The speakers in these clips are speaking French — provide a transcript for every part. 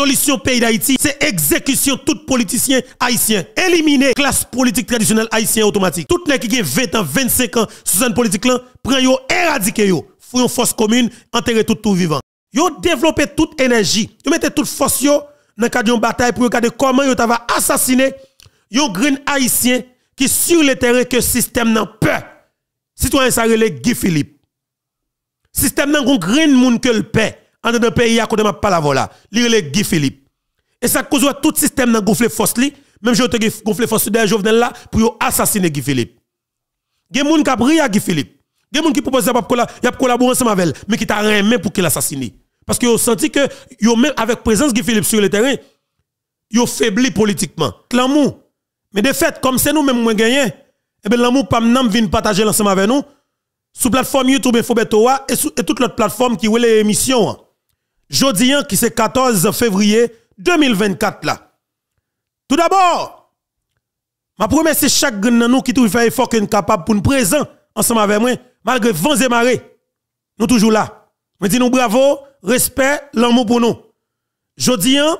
solution pays d'Haïti, c'est exécution tout politicien haïtien. Éliminer classe politique traditionnelle haïtienne automatique. Tout les qui a 20 ans, 25 ans, sous une politique là, prend yo, éradiquer yo. Fou une force commune, enterrer tout tout vivant. Yo développer toute énergie. Yo mettez toute force yo dans le cadre d'une bataille pour regarder comment yo va assassiner yo haïtiens haïtien qui sur le terrain que système n'a peur. Citoyen ça relè Guy Philippe. Système n'a green moun que le paix en dans pays à côté m'a pas la voilà. Lire le Guy Philippe. Et ça cause tout système dans gonfler force li, même je te gonfler force des venu là pour assassiner Guy Philippe. des moun qui a à Guy Philippe. Gen moun qui propose gens pour y a collaborer ensemble avec elle, mais qui t'a rien pour qu'il assassine. Parce que ont senti que yo même avec présence Guy Philippe sur le terrain, yo faibli politiquement. L'amour. Mais de fait, comme c'est nous même moins gagné, eh ben l'amour pas venu partager l'ensemble avec nous sur plateforme YouTube Info et, et les autres plateformes qui est émissions hein. Jeudi hein, qui c'est 14 février 2024 là. Tout d'abord, ma promesse c'est chaque grand qui toujours fait effort capable pour nous présent ensemble avec moi malgré vents et marées. Nous toujours là. Je dis nous bravo, respect, l'amour pour nous. Jeudi hein,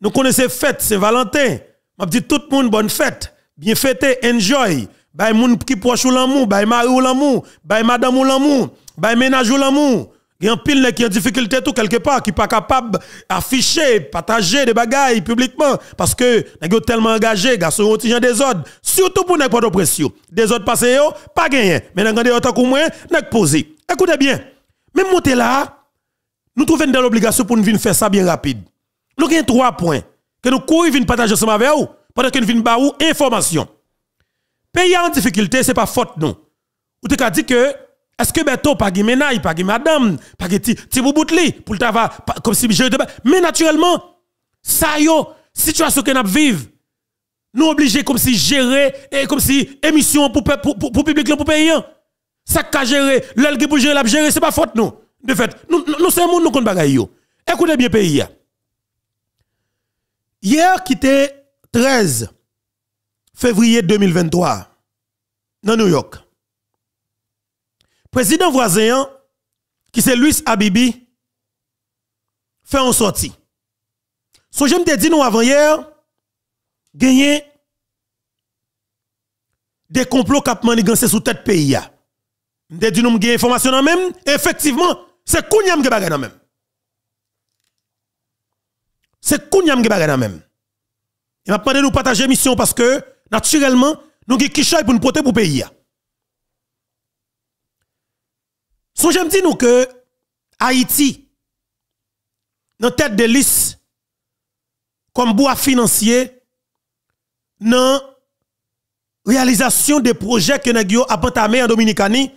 nous connaissons fête c'est valentin Je dis tout le monde bonne fête, bien fêté, enjoy. les moun qui proche ou l'amour, by mari ou l'amour, by madame ou l'amour, by ménage ou l'amour. Il y a un pile qui en difficulté tout quelque part, qui n'est pas capable d'afficher, partager des bagailles publiquement, parce que nous tellement engagé, garçon, on des désordre. Surtout pour nous pas de pression. autres passés, pas gagné. Mais nous avons autant pour moi, nous posé. Écoutez bien, même monter là, nous trouvons dans l'obligation pour nous faire ça bien rapide. Nous avons trois points que nous courons partager ensemble avec vous, pendant que nous venons baou information. Pays en difficulté, ce n'est pas faute, non. Ou te dit que est-ce que Beto pas de ménage, pas de madame, pas de petit boutli pour le travail, comme si je Mais naturellement, ça yo, situation que nous vivons, nous obligés comme si gérer, et comme si émission pour, pour, pour, pour public, pour pays. Hein. Ça qu'a gérer, qui pour gérer, la gérer, c'est pas faute nous. De fait, nous, nous sommes nous qui bagaille yo. Écoutez bien pays Hier, qui était 13 février 2023, dans New York, Président voisin, qui c'est Luis Abibi, fait en sortie. So, je me dit nous avant hier, gagné des complots qui manigancé sous tête pays. Je dit nous des information même, effectivement, c'est Kounyam qui bagarre dans même. C'est Kounyam qui bagarre dans même. Il m'a demandé de nous partager mission parce que, naturellement, nous avons qui pour nous protéger pour le pays. So me dis nous que Haïti, dans tête de liste, comme bois financier, dans réalisation des projets que nous avons entamés en Dominicanie,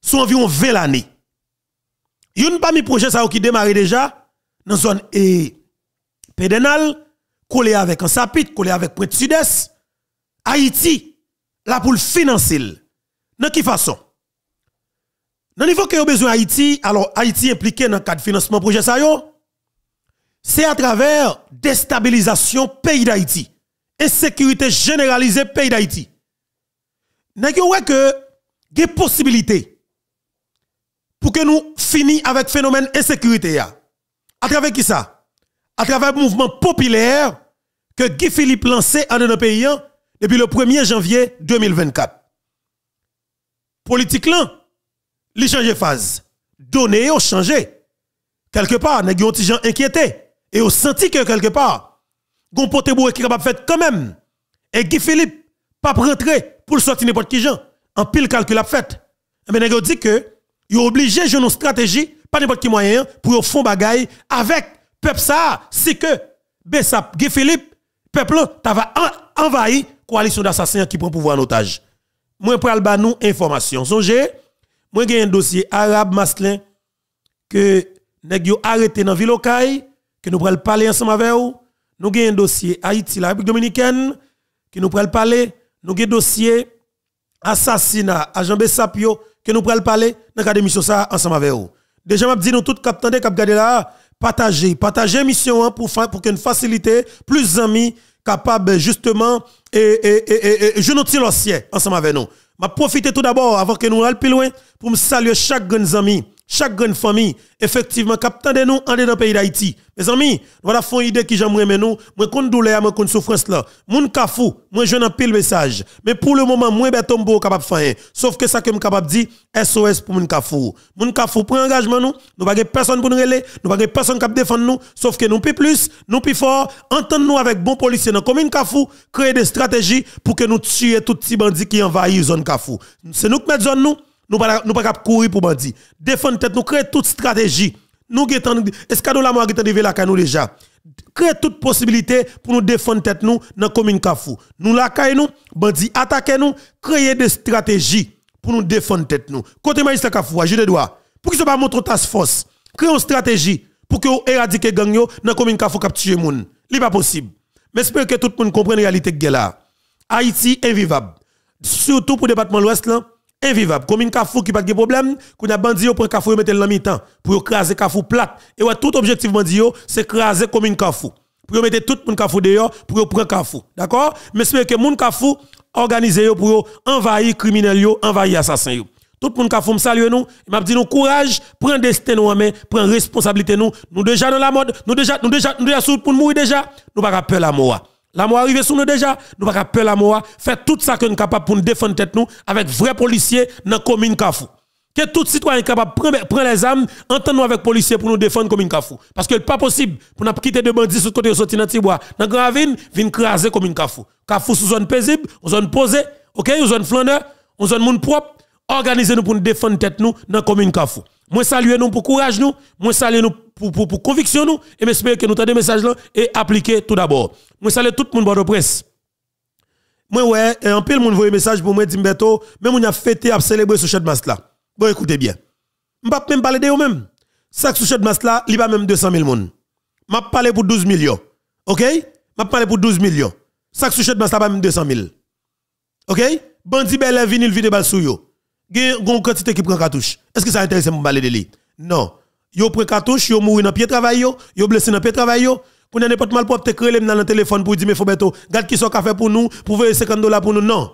sont environ 20 années. pas parmi projet ça qui démarré déjà dans zone e, pédénale, collé avec un sapit, collé avec Pointe Sud-Est, Haïti, là pour le financer. quelle façon? Dans le niveau que vous besoin Haïti, alors Haïti impliqué dans le cadre de financement projet ça c'est à travers déstabilisation pays d'Haïti, insécurité généralisée pays d'Haïti. Nous avons que des possibilités pour que nous finissions avec phénomène insécurité. À travers qui ça À travers le mouvement populaire que Guy Philippe lancé en nos pays hein, depuis le 1er janvier 2024. Politique là, li changer phase. Donner ont changé. Quelque part, n'a yon des gens inquiété et ont senti que quelque part gon pote boue qui kapap fait quand même. Et Guy Philippe pas rentré pour sortir n'importe qui gens en pile calcul a fait. Mais a dit que yo obligé jouer une stratégie pas n'importe qui moyen pour fond bagaille avec peuple ça si que Besap Guy Philippe peuple va envahi coalition d'assassins qui prend pouvoir en otage. Moi pour ba nous information. Songez moi, j'ai un dossier arabe maslin que nous avons arrêté dans Vilokay, que nous pourrons parler ensemble avec vous. Nous avons un dossier Haïti, la République dominicaine, que nous pourrons parler. Nous avons un dossier assassinat à Jean Sapio, que nous pourrons parler dans la mission ça ensemble avec vous. Déjà, je dis nous tous, cap tendez, cap gade là, partagez, partagez mission pour, pour que nous faciliter plus d'amis capables justement et, et, et, et, et ensemble avec nous m'a profité tout d'abord avant que nous allions plus loin pour me saluer chaque grand ami chaque grande famille, effectivement, captain de nous en dans le pays d'Haïti. Mes amis, voilà font idée qui j'aimerais mais nous, moi une douleur, moi une souffrance là. Moun kafou, moi je n'en pile message. Mais pour le moment, moi ben tombo capable faire. Sauf que ça que suis capable dire, SOS pour moun kafou. Moun kafou prend engagement nous, nous pas personne pour nous ne nous pas personne qui défendre nous, sauf que nous plus plus, nous plus fort, entendons nous avec bon policier dans commune kafou, créer des stratégies pour que nous tuions tout petit bandits qui envahit zone kafou. C'est nous qui mettons zone nous nous pas nous pas courir pour Bandi. Défendre tête, nous créer toute stratégie. Nous guettons escadon la mort guettons de la nous déjà. Créer toute possibilité pour nous défendre tête nous dans commune Kafou. Nous la nous, bandi attaquer nous, créer des stratégies pour nous défendre tête nous. Côté magistrat Kafou, je le dois. Pour qu'ils ne pas montrer task force, créer une stratégie pour que éradiquer gang yo dans commune Kafou capturer moun. n'est pas possible. Mais j'espère que tout le monde comprenne la réalité de là. Haïti invivable. Surtout pour le département de l'Ouest là invivable. Comme une cafou qui pas de problème, qu'on a bandi yo prend Kafou mettre dans mi-temps pour craser Kafou plate. Et ouais, tout objectif bandi c'est craser une Kafou. Pour mettre tout monde Kafou dehors pour prendre Kafou. D'accord Mais c'est que monde Kafou organisé pour envahir criminels yo, envahir assassins Tout le monde qui me salue nous, il m'a dit nous courage, prends destin nous en responsabilité nous. Nous déjà dans la mode, nous déjà nous déjà nous déjà sous pour mourir déjà, nous pas peur la mort. La mort arrive sous nous déjà, nous pas la hein. faire tout ça que nous capable pour nous défendre tête nous avec vrais policiers dans la commune Kafou. Que tout citoyen capable prendre les armes, entendez nous avec policiers pour nous défendre une Kafou parce que ce n'est pas possible pour nous quitter de bandits sur côté sortir dans Tibois, dans Gravine, venir craser une Kafou. Kafou sous zone paisible, zone posée, OK, zone flâneur, zone monde propre, organisez nous pour nous défendre tête nous dans commune Kafou. Moi salue nous pour courage nous, moi salue nous pour, pour, conviction nous, et m'espère que nous des message là et appliquer tout d'abord. Moi salue tout le monde de presse. Moi ouais, et en pile monde voyait message pour moi dire Beto, même on a fêté et célébré ce chat masque là. Bon écoutez bien. On pas même parler de vous même. Ça ce de masse là, il pas même 200 000 monde. M'a parlé pour 12 millions. OK M'a parlé pour 12 millions. Ça ce de masque là pas même 200 000. OK Bandi belle vini vide bal sou yo une quantité qui prend cartouche. Est-ce que ça intéresse mon balai de lui Non. Yo prend cartouche, yo mouri dans pied travail yo, yo blessé dans pied travail yo. pas n'importe mal propre te créer dans le téléphone pour dire mais faut bientôt, garde qui sont café pour nous, pour faire 50 dollars pour nous. Non.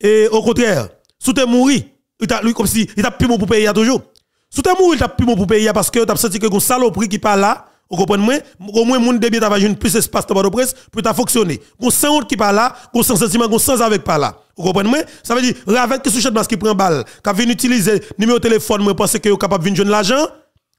Et au contraire, sous te mouri, il t'a lui comme si il t'a pu pour payer toujours. Sous te mouri, il t'a Il pour payer parce que t'as senti que gon saloperie qui parle là vous comprenez Au moins, mon débit une plus espace de presse pour fonctionner. Vous sent qui pas là, qu'on sent sentiment, sens avec pas là. Vous comprenez Ça veut dire, avec qui ce chat masque qui prend balle, qui vient utiliser numéro de téléphone, moi, penser que est capable de venir l'argent.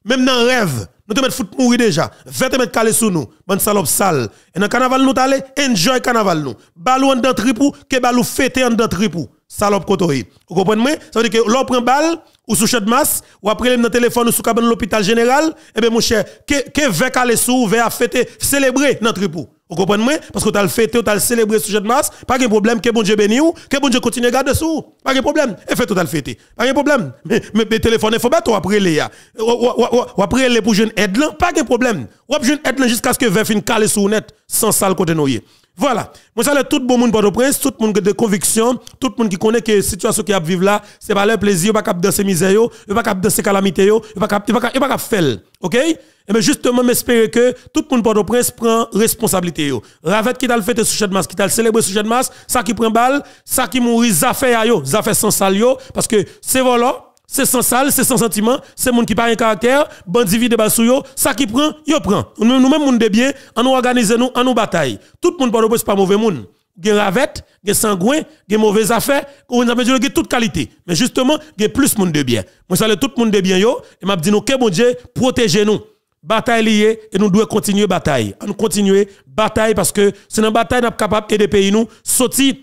Même dans le rêve, nous te mettons foot mourir déjà. 20 mètres calé sous nous. Bonne salope sale. Et dans le carnaval, nous t'aller enjoy carnaval nous. Balou en dans tripou, que balou fêter en dans tripou. Salope cotoy Vous comprenez? moi Ça veut dire que l'on prend balle, ou sous de masse, ou après dans le téléphone ou sous cabane l'hôpital général, eh bien mon cher, que, que vers calé sous, vers fêter, célébrer dans tripou. Vous comprenez moi Parce que tu as le fêté, tu as le célébré sujet de masse. Pas de problème, que bon Dieu ou que bon Dieu continue à garder sous, Pas de problème. Et fait tout le fêté. Pas de problème. Mais, mais, téléphone, il faut ou après les. Euh, ou après les pour jeune aide là Pas de problème. Ou jeune aide là jusqu'à ce que 20 une calée sur net sans sale côté nous voilà. Moi, j'allais tout bon monde Port-au-Prince, tout le monde qui a des convictions, tout le monde qui connaît que la situation qui a vivre là, c'est pas leur plaisir, pas cap n'y misère, pas cap danser calamité, pas cap pas cap faire. OK Et mais justement, j'espère que tout le monde Port-au-Prince prend responsabilité yo. Ravette qui t'a le fait sujet de masse, qui t'a le célébré sujet de masse, ça qui prend balle, ça qui mourit, ça fait yo, ça fait sans sal parce que c'est volant c'est sans sale, c'est sans sentiment, c'est monde qui pas un caractère, bandit vide sou ça qui prend, yo prend. Nous nous même de bien, on nous organisons nous, on bataille. Tout le monde pas pas mauvais monde. Gen ravette, gen sangouin, gen mauvais affaires, on a de toute qualité. Mais justement, gen plus monde de bien. Moi salue tout monde de bien yo et m'a dit nous que bon Dieu nous. Bataille liée et nous devons continuer bataille. nous continuer bataille parce que c'est la bataille nous capable de pays nous sortir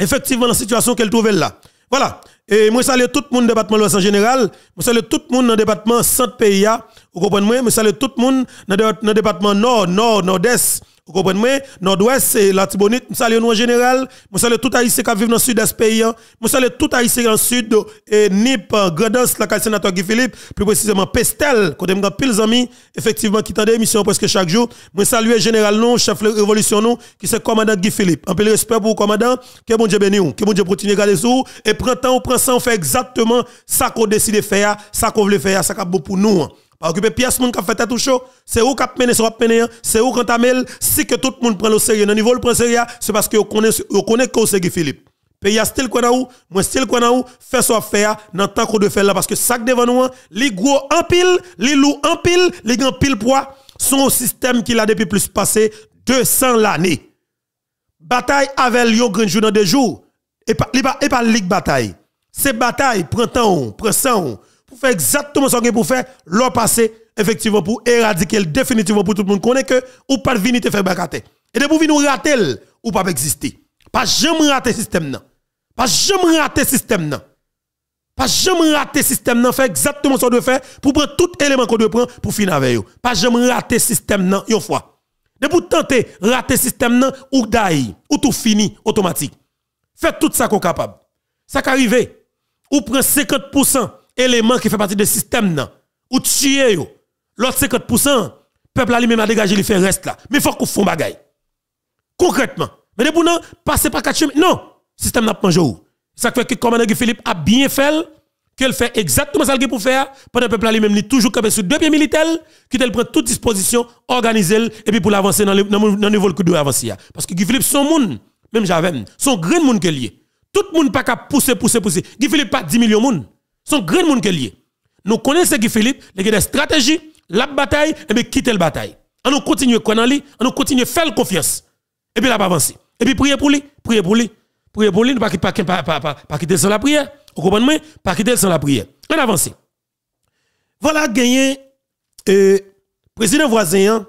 effectivement la situation qu'elle trouvait là. Voilà. Et moi, salue tout le monde département de l'Ouest en général. Moi, salue tout le monde dans le département saint pays. Hein. Vous comprenez? Moi, salue tout le monde dans le département nord, nord, nord-est. Vous comprenez Nord-Ouest, c'est la Nous saluons nous en général. Nous saluons tout haïtien qui vivent dans le sud est pays. Hein. Nous saluons tout haïtien dans le sud, et NIP, hein, Gredens, la sénateur Guy Philippe, plus précisément Pestel, côté de pile amis, effectivement, qui des émissions presque chaque jour. Nous saluons général nous, chef de révolution nous, qui c'est commandant Guy Philippe. Un peu de respect pour le commandant, que bon Dieu bénisse, que bon Dieu continue à garder sous, et printemps temps, prend ça, on fait exactement ça qu'on décide de faire, ça qu'on veut faire, ça qu'on pour nous. Hein. Pas que pièce moun fait tout chaud, c'est où cap mener, c'est où mener, hein. c'est où quand mis. si que tout le monde prend le sérieux, le niveau le prend sérieux, c'est parce que vous connaissez que c'est Philippe. y a style a ou, moi style quoi ou, fait soit faire hein, dans tant qu'on de faire là parce que sac devant nous, hein, les gros en pile, les loups en pile, les grands pile poids sont au système qu'il a depuis plus passé 200 l'année. Bataille avec Lyon grand jour dans deux jours et pas et pas ligue bataille. C'est bataille prend temps, prend sang, pour faire exactement ce que pour faire, leur passé, effectivement, pour éradiquer définitivement pour tout le monde. Connaît que ou pas te faire bacater. Et de pour venir nous rater, ou pas exister. Pas jamais rater système, non. Pas jamais rater système, non. Pas jamais rater système, non. Faire exactement ce qu'on doit faire pour prendre tout élément qu'on doit prendre pour finir avec eux. Pas jamais rater système, non, une fois. De pour tenter rater système, non, ou d'ailleurs, ou tout fini, automatique. Faites tout ça qu'on est capable. Ça qui ou prend 50% élément qui fait partie du système, là ou tuer, l'autre 50%, peuple a lui-même a dégagé, il fait reste là. Mais il faut qu'on fasse bagaille. Concrètement. Mais de non, passez pas quatre chemins. Non, le système n'a pas mangé. Ça fait que commandant Philippe a bien fait, qu'elle fait exactement ça qu'il pour faire, pendant le peuple a lui-même, toujours capable sur deux pieds militaires, qu'il prend toutes dispositions, organiser, et puis pour l'avancer dans le, dans niveau que doit avancer. Parce que Guy Philippe, son monde, même j'avais, son grand monde qui est. Tout le monde pas qu'à pousser, pousser, pousser. Guy Philippe pas 10 millions de monde. Son grand monde qui lié. Nous connaissons qui Philippe, il des stratégies, la bataille, et puis quitter le bataille. On nous continue à lui, on nous continue à faire confiance. Et puis là, pas avancer. Et puis prier pour lui, prier pour lui, prier pour lui, ne pas quitter sans la prière. Vous comprenez Pas quitter sans la prière. On avance. Voilà gagné euh, président voisin. Hein.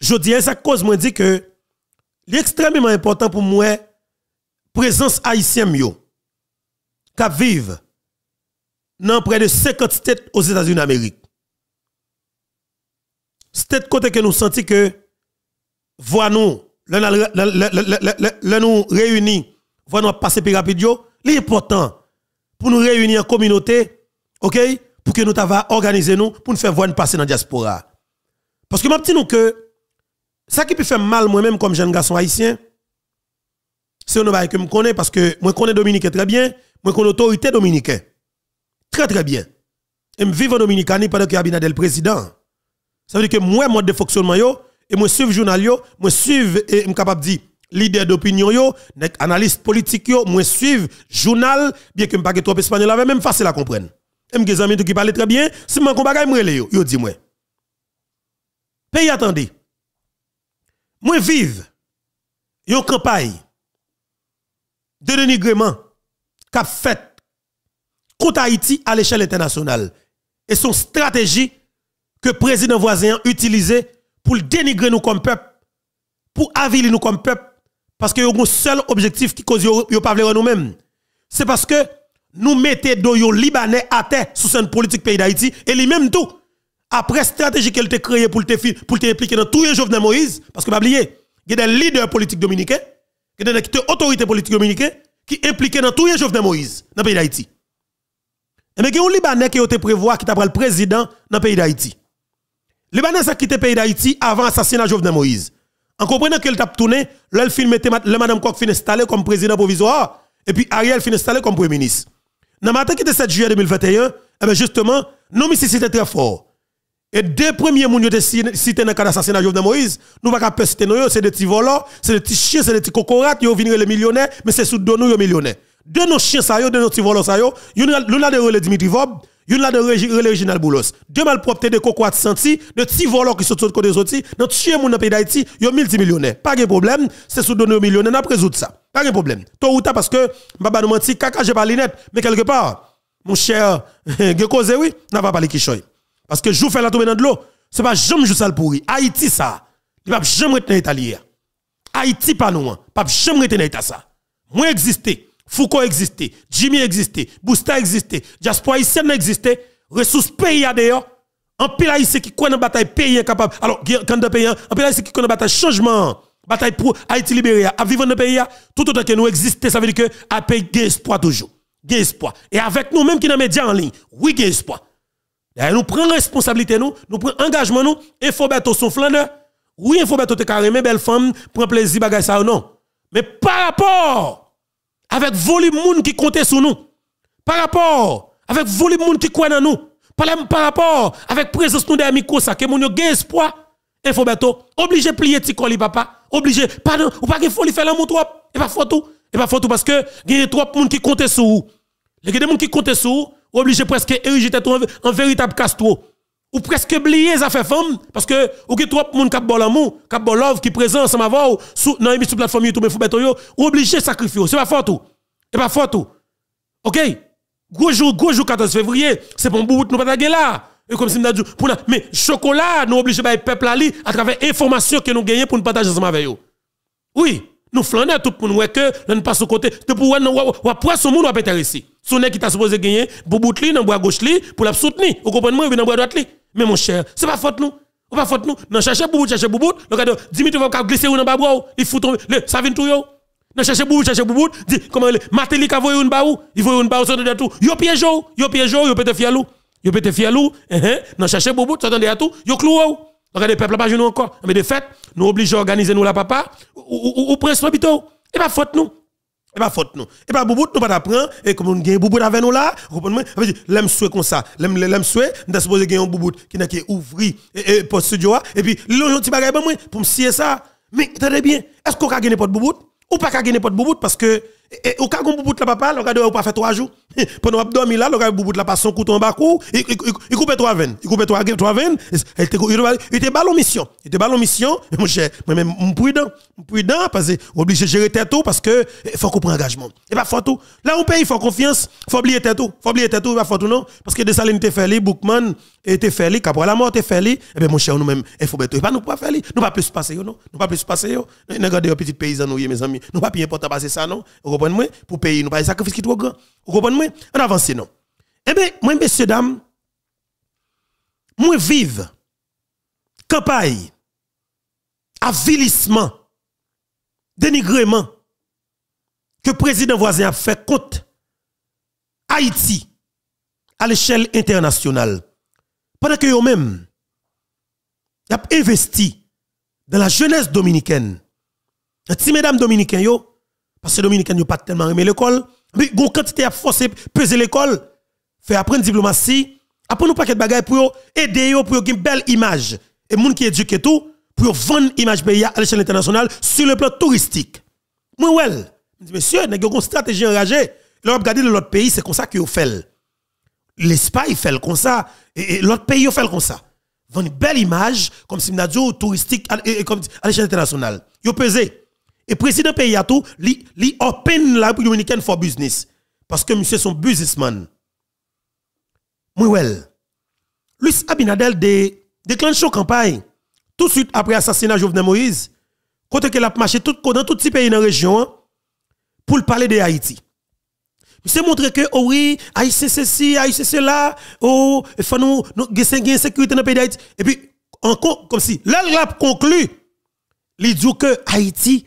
Je dis ça hein, cause moi dit que l'extrêmement important pour moi présence haïtienne qui vivent dans près de 50 states aux États-Unis d'Amérique. c'était côté que nous sentons que, voilà nous, le nous réunis, nous passer plus rapidement, l'important pour nous réunir en communauté, ok, pour que nous t'avons organisé nous, pour nous faire voir passer dans la diaspora. Parce que je dis que, ça qui peut faire mal moi-même comme jeune garçon haïtien, c'est que je connais parce que moi connais Dominique très bien, moi connais l'autorité dominicaine. Très, très bien. Et je vivre en Dominicanie pendant que Abinadel est président. Ça veut dire que moi, mode de fonctionnement, yo, et moi, suivre journal, yo, moi, et je suis capable de dire, leader d'opinion, yo, analyste politique, yo, moi, suivre journal, bien que je ne parle pas trop espagnol, avec même facile à comprendre. Et mes amis qui parle très bien, si je ne parle pas, yo, yo dis moi. Pays, attendez. Moi, vive, Yo campagne de dénigrement, qu'a fait contre Haïti à l'échelle internationale. Et son stratégie que le président voisin utilisé pour dénigrer nous comme peuple, pour aviler nous comme peuple, parce que ont un seul objectif qui cause pas nous-mêmes. C'est parce que nous mettons Libanais à terre sous cette politique pays d'Haïti, et lui-même tout. Après stratégie qu'elle a créée pour te, dans tout les de Moïse, parce que pas oublier, il y a des leaders politiques dominicains, il y a des autorités politiques dominicaines qui impliquent dans tout les de Moïse dans le pays d'Haïti. Et eh il y a un Libanais qui a été prévu qui t'a le président dans le pays d'Haïti. Libanais a quitté le pays d'Haïti avant l'assassinat de Jovenel Moïse. En comprenant qu'il t'a tourné, le film était le madame Koch fin installé comme président provisoire et puis Ariel fin installé comme premier ministre. Dans le matin qui était 7 juillet 2021, et eh bien justement, nous mais c'était très fort. Et deux premiers ont qui cité dans le cas l'assassinat de Jovenel Moïse, nous va pas nous, c'est des petits volants, c'est des petits chiens, c'est des petits cocorates, ils venir les millionnaires, mais c'est sous nous les millionnaires. De nos chiens, ça, de nos petits volos, ça, l'on a de relais Dimitri Vob, l'on a de relais régional Boulos. deux malpropreté, de cocottes senti, de petits volos qui sont sur le côté sorti, dans chien moun dans pays d'Haïti, millions multimillionnaire. Pas de problème, c'est sous donner millionnaire, n'a résoudre ça. Pas de problème. toi ou ta parce que, baba nous menti, caca, j'ai pas l'inette, mais quelque part, mon cher, Gekose, oui, n'a pas parlé qui choy. Parce que je fais la tomber dans de l'eau, c'est pas jamais juste ça le pourri. Haïti, ça, il va jamais retenir l'Italie. Haïti, pas nous, hein. pas jamais retenir ça. Moi exister. Foucault existait, Jimmy existait, Bousta existait, Diaspora haïtienne existait, ressources pays d'ailleurs. En pile ici qui connaît la bataille pays incapable. Alors, quand de pays, en pile qui connaît la bataille changement, bataille pour Haïti libéré, à vivre dans le pays, tout autant que nous existons, ça veut dire que à pays gain espoir toujours. Gain espoir. Et avec nous, même qui dans les médias en ligne, oui, gain espoir. nous prenons responsabilité, nous, nous prenons engagement, nous, et faut mettre son flandeur. Oui, il faut mettre carrément belle femme, prend plaisir, bagaille ça ou non. Mais par rapport avec volume moun qui comptait sur nous. Par rapport avec volume moun qui croit en nous. Par, rapport avec présence nous des amicaux ça que mon yo gain espoir. Info bateau obligé plier petit coli papa, obligé pardon, ou pas qu'il faut lui faire l'amour trop et pas faut tout et pas photo parce que gagne trop moun qui comptait sur vous. Les gens qui comptaient sur nous. obligé presque ériger un en véritable castro ou presque oublié ça fait femme parce que ou que trop monde cap bol amour cap bol love qui présent ensemble avec sous dans émission plateforme YouTube faut beto yo obligé sacrifier c'est pas fort tout c'est pas fort tout OK gros jour gros jour 14 février c'est pour bout nous pas là et comme si nous dit pour mais chocolat nous obligé bay peuple à à travers information que nous gagnons pour nous partager ensemble avec eux oui nous flânons tout pour nous que nous passe au côté de pour nous on prend son monde on péter ici son qui t'a supposé gagner pour bout li le bois gauche pour la soutenir vous comprenez moi dans bois droite li mais mon cher, c'est pas faute nous. On pas faute nous. Non, cherchez boubou, cherchez boubout. Le Dimitri va glisser ou dans babou oh. il fout le ça vient tout yo. Non, cherchez boubou, cherchez boubou, Dit comment le Mateli ka voyou une baou, il voyou une baou de tout. Yo piège ou, yo piège ou, yo peut fialou. Yo peut fialou. eh, non, chercher boubou, ça à tout. Yo clou ou. Oh. Regardez peuple pas nous encore. Mais de fait, nous obligeons à organiser nous la papa ou ou, ou, ou prince Et pas faute nous. Et eh pas ben, faute nous. Et eh pas ben, boubout nous pas d'apprendre et comme on gagne boubout avec nous là, comprenez moi Ça dire l'aime souhait comme ça, l'aime l'aime souhait, on supposé gagner un boubout qui n'a qui ouvri et, eh, et studio et puis l'on petit bagage pour ben, moi pour me scier ça. Mais attendez bien, est-ce qu'on a gagné pas de boubout ou pas gagner pas de boubout parce que au cas où bout la papa, le gars doit pas faire trois jours. Pendant abdomen là, le gars bout la pas son couteau en bas cou, il coupe trois veines, il coupe trois trois veines, il était ballon mission, il était ballon mission, mon cher, moi même prudent, prudent parce que obligé gérer tête parce que eh, faut qu'on prenne engagement. Et eh pas ben, faut tout. Là on paye, faut confiance, faut oublier tête tout, faut oublier tête tout, pas eh ben, faut tout non parce que de ça te fait Bookman était fait Capra la mort était fait les et ben mon cher nous même il faut pas ben, nous pas faire les, nous pas plus passer non, nous pas plus passer yo. Regardez petit paysan nous mes amis, nous pas plus important passer ça non pour payer nous pas des sacrifices qui trop grand vous comprenez moi on avance non eh bien moi messieurs dames moi vive campagne avilissement dénigrement que le président voisin a fait contre Haïti à l'échelle internationale pendant que vous-même a investi dans la jeunesse dominicaine. Si mesdames dominicaines, parce que les Dominicains n'ont pas tellement aimé l'école. Mais une quantité à de peser l'école, faire apprendre diplomatie, apprendre un paquet de bagages pour aider, pour avoir une belle image. Et les gens qui éduquent tout, pour vendre l'image pays à l'échelle internationale sur le plan touristique. Moi, well, je dis, monsieur, vous avez une stratégie enragée. L'Europe regarde l'autre pays, c'est comme ça qu'ils fait. L'Espagne fait comme ça, et, l'autre pays fait comme ça. Vendre une belle image, comme si nous touristique à, et, à l'échelle internationale. Ils pesé. Et président pays a tout, li, li open la pour dominicaine for business. Parce que monsieur son businessman. Mouel. Luis Abinadel déclenche son campagne tout de suite après l'assassinat de Jovenel Moïse. Côté qu'il a marché tout, dans tout les pays dans la région pour parler de Haïti. Il s'est montré que, oh oui, Haïti c'est ceci, Haïti c'est cela, oh, il faut nous, nous, sécurité dans le pays d'Haïti. Et puis, encore, comme si, là, il conclu, il dit que Haïti,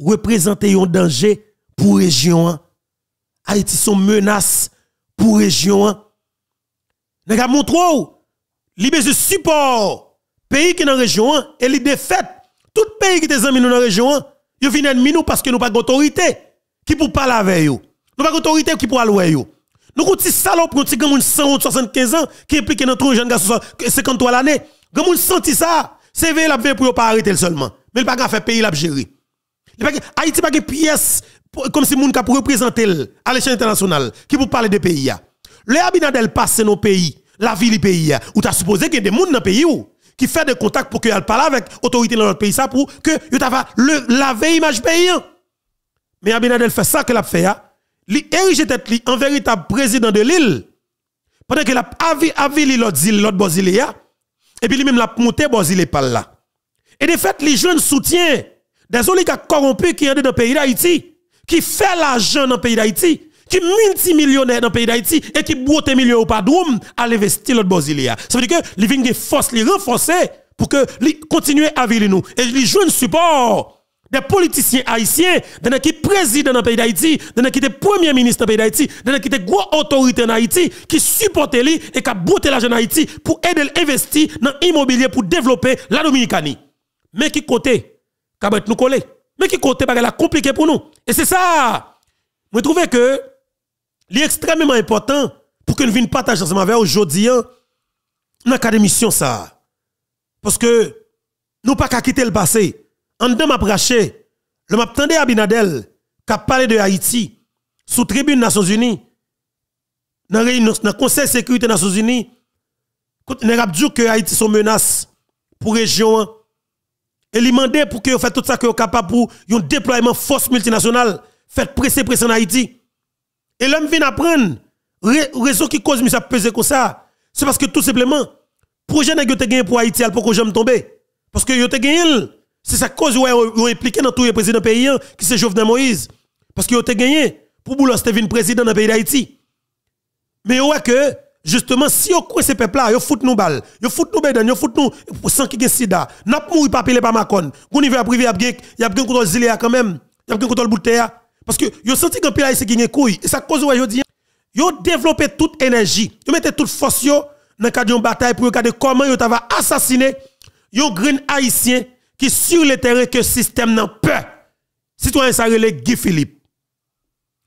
représenter un danger pour la région. Haïti sont menace pour région. Nous avons montré l'IB de support pays qui est dans la région et les défait Tout pays qui est dans la région, Il viennent ennemi nous parce que nous pas d'autorité qui pour parler avec nous. Nous pas d'autorité qui pour aller avec nous. Nous avons des salopes, nous de 175 ans qui impliquent dans tout jeune garçon 53 l'année. Nous avons senti ça. C'est vrai, il a pour pas arrêter seulement. Mais il n'a pas fait pays, l'a Haïti n'est pas une pièce comme si moun kap présenter... à l'échelle internationale qui pour parler de pays le Abinadel passe nos pays la ville li pays ou t'as supposé a des gens dans pays ou qui fait des contacts pour qu'elle parle avec autorité dans notre pays ça pour que tu va le laver image pays mais Abinadel fait ça que l'a fait li érige tête li en véritable président de l'île pendant que l'a avili l'autre île l'autre bozile et puis lui même l'a monté bozile par là et de fait les jeunes soutiennent... Des ont corrompu qui sont dans le pays d'Haïti, qui font l'argent dans le pays d'Haïti, qui multimillionnaire dans le pays d'Haïti et qui brote millions au pas à l'investir l'autre basilia. Ça veut dire que les vignes force les renforcer pour que les continuent à vivre nous. Et les le support des politiciens haïtiens, dans qui président dans le pays d'Haïti, dans qui des premier ministre dans le pays d'Haïti, dans qui des gros autorités en Haïti, qui supportent les et qui brote l'argent en Haïti pour aider à investir dans l'immobilier pour développer la Dominicanie. Mais qui côté? nous coller. Mais qui est la compliqué pour nous. Et c'est ça. je trouve que extrêmement important pour que nous venions partager ensemble avec aujourd'hui hein, dans l'académie mission ça. Parce que nous pas qu'à quitter le passé. En deux m'a le m'a Abinadel qui a parlé de Haïti sous tribune Nations Unies dans le Conseil de sécurité des Nations Unies. Quand nous avons dit que Haïti sont menace pour région hein. Et lui pour que vous fassiez tout ça que vous capable pour un déploiement force multinationale. Faire presser, presser en Haïti. Et l'homme vient apprendre. Raison qui cause ça peser comme ça. C'est parce que tout simplement, le projet que gagné pour Haïti, pour que jamais tomber. Parce que vous gagné. C'est sa cause où vous impliqué dans tout le président pays hein, qui c'est Jovenel Moïse. Parce que vous gagné pour Boulos, vous président dans le pays d'Haïti. Mais vous que justement, si vous croyez ces peuples-là, vous foutent nous balles, vous foutent nous bédans, vous foutent nous sans qu'il y ait sida. N'a pas mouru, pas pilé par Macron. Quand il pas privé, il y a un contrôle Ziléa quand même. Il y a un contrôle bouteille Parce que ils senti qu'un pile qui a couille. Et ça cause où ils ont développé toute énergie. Ils mettaient toute force dans le cadre d'une bataille pour regarder comment ils ont assassiné un green haïtien qui sur le terrain que le système n'a peur. Citoyen ça relève Guy Philippe.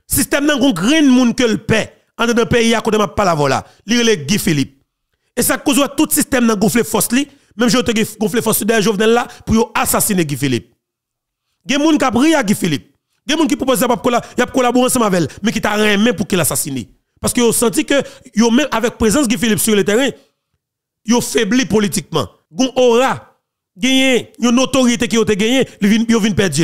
Système n'a de green monde que le paix en un pays à côté m'a pas la voilà lire le Guy Philippe et ça cause tout le système n'a gonfler force li même je te gonflé force de jeunes là pour assassiner Guy Philippe gen moun k'ap ri à Guy Philippe gen moun qui propose pas y a collaborer ensemble avec elle mais qui t'a rien pour qu'il assassine parce que ont senti que même avec présence Guy Philippe sur le terrain yo faibli politiquement gon aura gagné une autorité qui ont gagné ils viennent perdre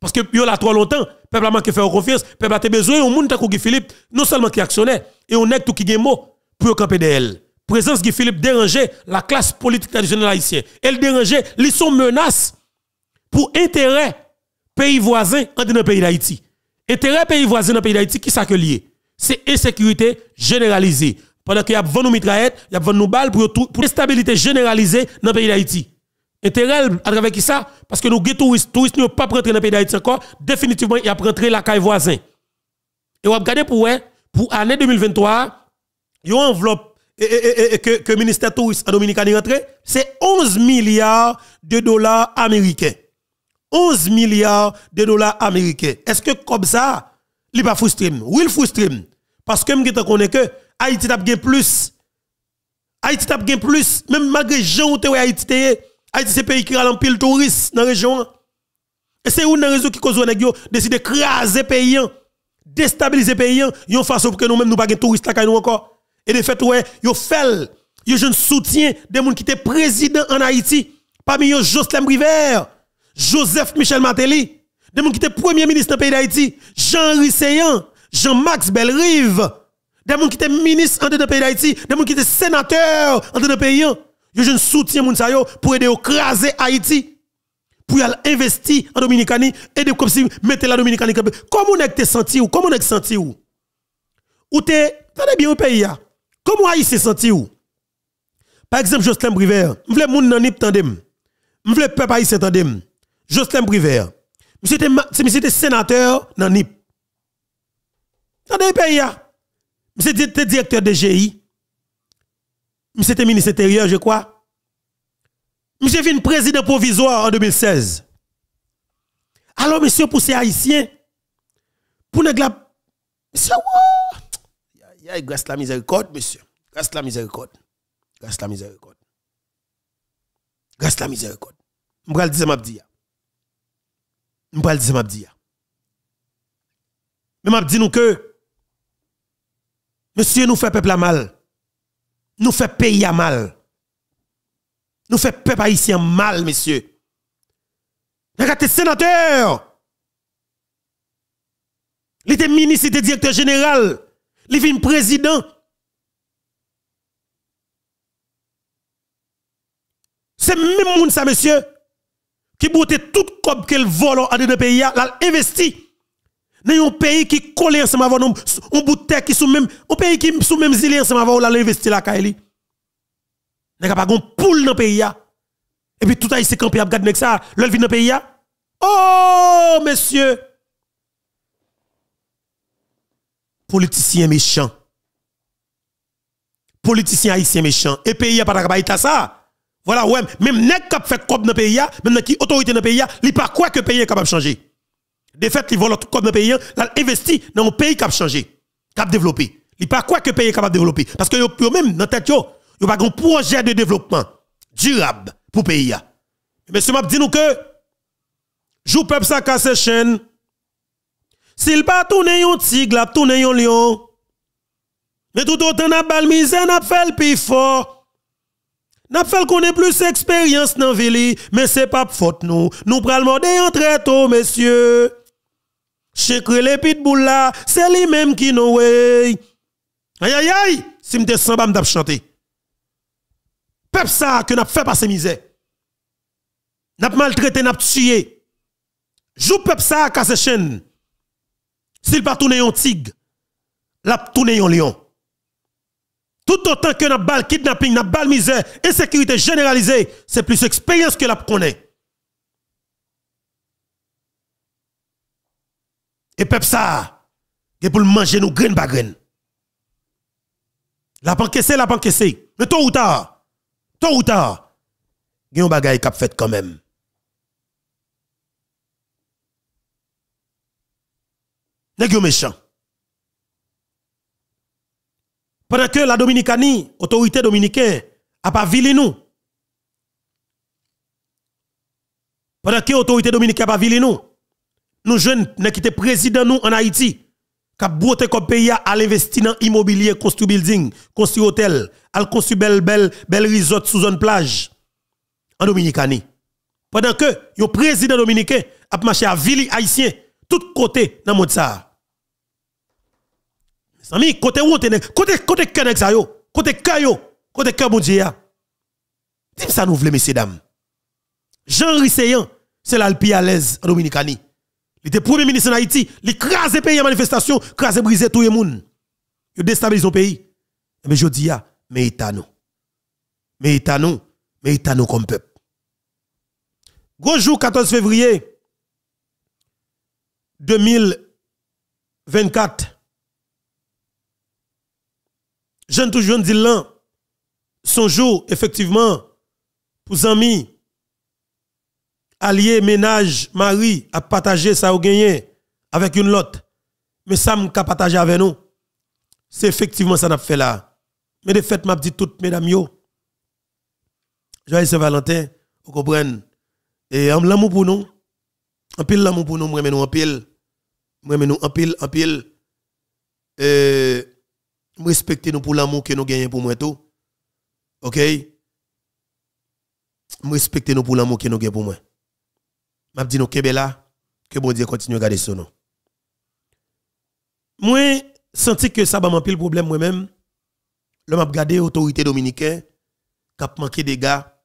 parce que yo là trop longtemps peuple a manqué faire confiance, peuple a besoin monte monde qui Philippe, non seulement qui actionnaire, et on est tout qui gagne mot pour camper d'elle. Présence qui Philippe dérangeait la classe politique traditionnelle haïtienne. Elle dérangeait, les sont menaces pour intérêt pays voisins dans le pays d'Haïti. Intérêt pays voisins dans le pays d'Haïti qui lié? C'est insécurité généralisée. Pendant qu'il y a 20 nous mitraillettes, il y a 20 nous balles pour, pour stabilité généralisée dans le pays d'Haïti. Intérêt à travers qui ça Parce que nous les touristes, touristes ne pas rentrer dans le pays d'Haïti encore, définitivement ils a rentré la caille voisin. Et vous regardez pour pour l'année 2023, une enveloppe que le ministère touriste en Dominicaine est rentré, c'est 11 milliards de dollars américains. 11 milliards de dollars américains. Est-ce que comme ça, il pas frustré Oui, il frustré parce que je connais que Haïti gagné plus. Haïti gagné plus même malgré gens où Haïti Haïti, c'est pays qui a l'empile touriste dans la région. Et c'est dans une région, qui cause décidé de craser le pays, hein? pays, déstabiliser le pays, de façon pour que nous-mêmes nous pas de touristes là nous encore. Et de fait, ouais, ont fait, yo jeune soutien des gens qui étaient président en Haïti, parmi eux Jocelyn River, Joseph Michel Matéli, des gens qui étaient premier ministre dans le pays d'Haïti, Jean-Henri Jean-Max Belrive, des gens qui étaient ministres dans le pays d'Haïti, des gens qui étaient sénateurs dans le pays. Hein? Je soutiens moun yo pour aider à craser Haïti. Pour aller investir en Dominicanie et de comme si mettez la Dominicanie. Comment on est senti ou comment on est senti ou? Ou te, es bien au pays ya. Comment Haïti senti ou? Par exemple, Jocelyn Briver, m'vle moun nan nip tandem. M'vle peuple haïtien tandem. Jocelyn Briver. Monsieur était sénateur dans NIP. Dans pays pays, monsieur était directeur de GI. Monsieur était ministre intérieur, je crois. Monsieur une président provisoire en 2016. Alors, monsieur, pour ces haïtiens, pour ne la... Monsieur, il y a grâce la miséricorde, monsieur. Grâce la miséricorde. Grâce la miséricorde. Grâce la miséricorde. Je vais le dire, je vais le dire. Je Mais je vais nous que, monsieur, nous fait peuple à mal. Nous fait pays à mal. Nous fait peuple haïtien mal, messieurs. Regardez, sénateur. Il était ministre, il était directeur général. Il vient président. C'est même monde ça, monsieur, qui être tout comme qu'elle vole en le pays, là investi a un pays qui colle ensemble avec nous, un bout de terre qui sous même, un pays qui sous même île ensemble avec nous, là, l'investir là, n'y a pas gon poule dans le pays, et puis tout a ici campé à regarder ça, l'autre vit dans le pays, Oh, monsieur! Politicien méchant. Politicien haïtien méchant. Et pays n'a pas capable ça. Voilà, ouais, même n'est-ce qui fait comme dans le pays, même qui autorité dans le pays, il pas quoi que pays est capable de changer. De fait, ils volent comme dans paysans, pays, dans un pays qui a changé, qui a développé. Il pas quoi que le pays est capable de développer. Parce que eux même, dans tête, ils n'avez pas un projet de développement durable pour le pays. Mais ce m'a dit nous que, joue peuple ça casse chaîne, s'il pas tourne un tigre, il tourne un lion. Mais tout autant, n'a pas le misère, n'a fait le plus fort. N'a fait qu'on ait plus d'expérience dans la ville, mais c'est pas faute nous. Nous prenons le monde tôt, messieurs chèque les pitboules là, c'est lui-même qui nous way. Aïe aïe aïe, si m'te sans m'dap chanter. Peuple ça que n'a fait passer misère. N'a maltraité, n'a tué. Jou peuple ça casse chaîne. S'il pas tourner en tigre, l'a tourner yon lion. Tout autant que n'a bal kidnapping, n'a bal misère, insécurité généralisée, c'est plus expérience que l'a connaît. Et peuple ça, c'est pour manger nos graines par graines. La c'est la c'est. Mais tôt ou tard, tôt ou tard, il y a un bagage qui fait quand même. a méchant. Pendant que la Dominicanie, autorité dominicaine, a pas vilé nous. Pendant que l'autorité dominicaine a pas vilé nous nous jeunes qui était président nous en Haïti qui broté comme pays à l'investir dans immobilier construire building construire hôtel al construire belle belle belle resort sous une plage en Dominicanie pendant que le président dominicain a marché à Vili, haïtien tout côté dans monde ça amis côté où t'es, côté, côté Kenexayo, côté cœur côté que bon Dieu ça nous voulons, messieurs dames. Jean Risseyan, c'est là le à l'aise en Dominicanie. Il était premier ministre en Haïti. Il crase le pays en manifestation, crase brisé tout le monde. Il déstabilise le pays. Mais je dis, ah, mais il nous. Mais il nous. Mais il nous comme peuple. Gros jour 14 février 2024. Jeune toujours dit là, son jour, effectivement, pour amis, Allier, ménage mari à partager ça au gagné avec une lotte, mais ça m'a partager avec nous c'est effectivement ça n'a fait là mais de fait m'a dit toutes mesdames yo joyeux Saint-Valentin vous comprenez et en l'amour pour nous en pile l'amour pour nous moi nous en pile moi nous en pile en pile euh respecter nous pour l'amour que nous gagnons pour moi tout OK respectez nous pour l'amour que nous gagnons pour moi m'a dit nous Kebela, que bon Dieu continue à garder son nom. Moi, senti que ça m'a pile problème moi-même. Le m'a regardé autorité dominicaine cap manqué des gars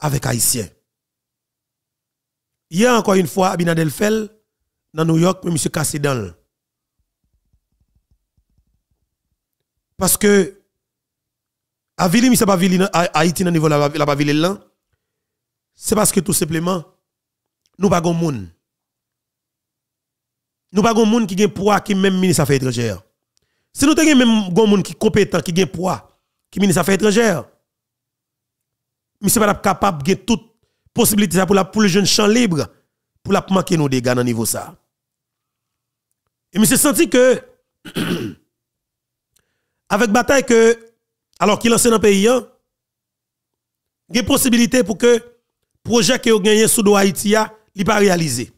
avec haïtiens. Hier encore une fois Abinadel Fell dans New York, mais monsieur cassé dans Parce que à mais ça pas Haïti dans niveau la, la ville. là. C'est parce que tout simplement nous pas gon monde. Nous pas gon monde qui gen poids qui même ministre affaires étrangères. Si nous avons même gon moun qui compétent qui gen poids qui ministre affaires étrangères. c'est pas capable de toute possibilité pour la pour le jeune champ libre pour la manquer nos dégâts dans niveau ça. Et monsieur senti que avec bataille que alors qu'il lance dans le pays hein, il y a possibilité pour que projet que vous gagné sous Haïti hein, il pas réalisé.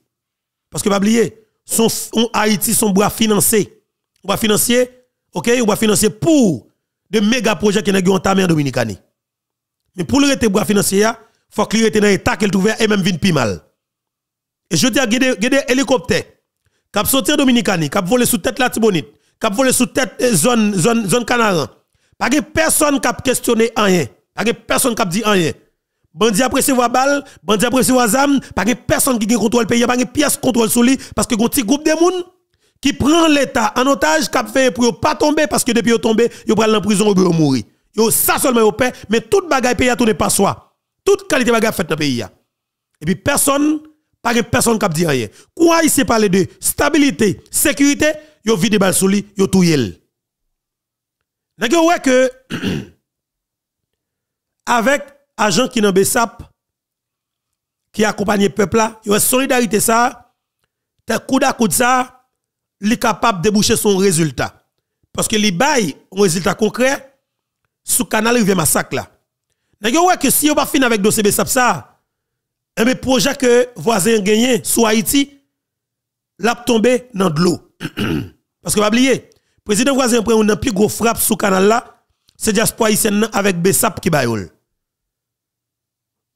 Parce que, pas oublier, son, Haïti, son bras financé. On va financer, ok, on va pour de méga projets qui ont entamé en Dominicanie. Mais pour le rester bras financier, il faut qu'il reste dans l'état qu'il trouve et même vin plus mal. Et je dis à des hélicoptères qui ont sorti en Dominicanie, qui a volé sous tête la Tibonite, qui ont volé sous tête eh, zone, zone, zone Canaran. Pas de personne qui a questionné rien. Pas de personne qui a dit rien. Bandi après recevoir balle, bandi après zam, pas que personne qui contrôle le pays, pas de pièce contrôle sur lui, parce que un petit groupe de moun qui prend l'État en otage, qui fait pour pas tomber, parce que depuis qu'ils tombe, ils prend la prison ou mourir. Yo ça seulement au paix, mais toute bagaille pays a tourné pas soi. Toute qualité bagaille faite dans pays Et puis personne, pas que personne qui dit rien. Quoi il s'est parlé de stabilité, sécurité, yo vide balle sur lui, a tout yel. N'a que que avec agents qui dans Bessap, qui accompagne le peuple là, il y a solidarité ça, un coup à coup ça, est capable de déboucher son résultat. Parce que les bails un résultat concret sous canal il massacre là. un ce que si on va finir avec dossier BESAP, ça, un eh projet que voisin gagné sur Haïti, l'a tombé dans de l'eau. Parce que pas le président voisin prend une plus gros frappe sous canal là, c'est diaspora haïtienne avec Bessap qui baille